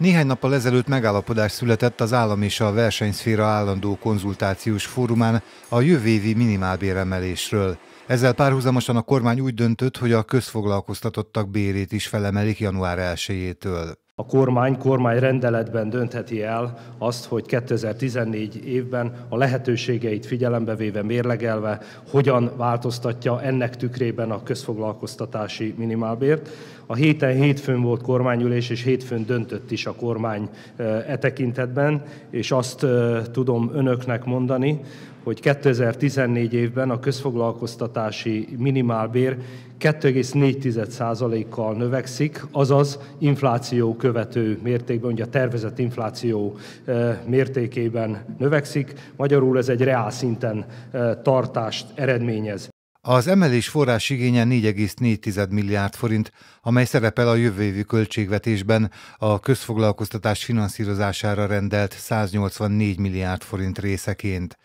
Néhány nappal ezelőtt megállapodás született az állam és a versenyszféra állandó konzultációs fórumán a jövő évi minimálbéremelésről. Ezzel párhuzamosan a kormány úgy döntött, hogy a közfoglalkoztatottak bérét is felemelik január 1-től a kormány kormányrendeletben döntheti el azt, hogy 2014 évben a lehetőségeit figyelembe véve, mérlegelve, hogyan változtatja ennek tükrében a közfoglalkoztatási minimálbért. A héten hétfőn volt kormányülés, és hétfőn döntött is a kormány e, e tekintetben, és azt e, tudom önöknek mondani, hogy 2014 évben a közfoglalkoztatási minimálbér 2,4%-kal növekszik, azaz infláció követő mértékben, ugye a tervezett infláció eh, mértékében növekszik, magyarul ez egy reál szinten eh, tartást eredményez. Az emelés forrás igénye 4,4 milliárd forint, amely szerepel a jövő évi költségvetésben a közfoglalkoztatás finanszírozására rendelt 184 milliárd forint részeként.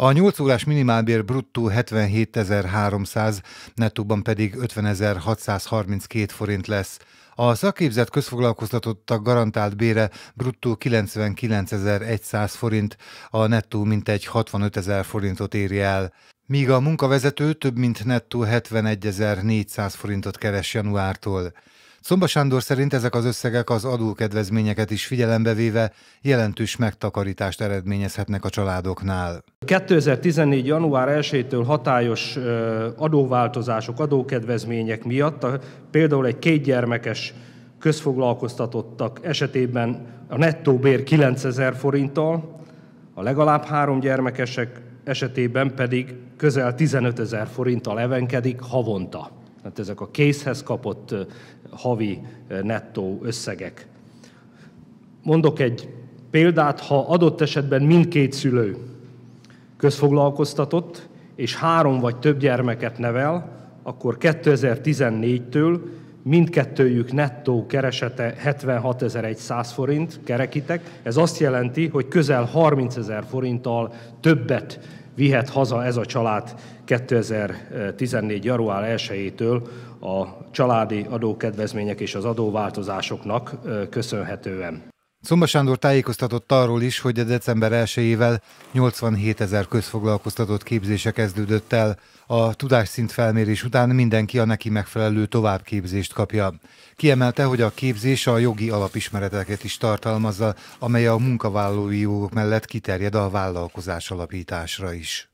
A 8 órás minimálbér bruttó 77.300, nettóban pedig 50.632 forint lesz. A szakképzett közfoglalkoztatottak garantált bére bruttó 99.100 forint, a nettó mintegy 65 forintot éri el. Míg a munkavezető több mint nettó 71.400 forintot keres januártól. Szomba Sándor szerint ezek az összegek az adókedvezményeket is figyelembe véve jelentős megtakarítást eredményezhetnek a családoknál. 2014. január 1-től hatályos adóváltozások, adókedvezmények miatt például egy kétgyermekes közfoglalkoztatottak esetében a nettó bér 9000 forinttal, a legalább három gyermekesek esetében pedig közel 15 ezer forinttal evenkedik havonta mert hát ezek a készhez kapott havi nettó összegek. Mondok egy példát, ha adott esetben mindkét szülő közfoglalkoztatott, és három vagy több gyermeket nevel, akkor 2014-től mindkettőjük nettó keresete 76.100 forint, kerekítek. Ez azt jelenti, hogy közel 30.000 forinttal többet vihet haza ez a család 2014. január 1-től a családi adókedvezmények és az adóváltozásoknak köszönhetően. Szomba Sándor tájékoztatott arról is, hogy a december 1-ével 87 ezer közfoglalkoztatott képzése kezdődött el. A tudásszint felmérés után mindenki a neki megfelelő továbbképzést kapja. Kiemelte, hogy a képzés a jogi alapismereteket is tartalmazza, amely a munkavállalói jogok mellett kiterjed a vállalkozás alapításra is.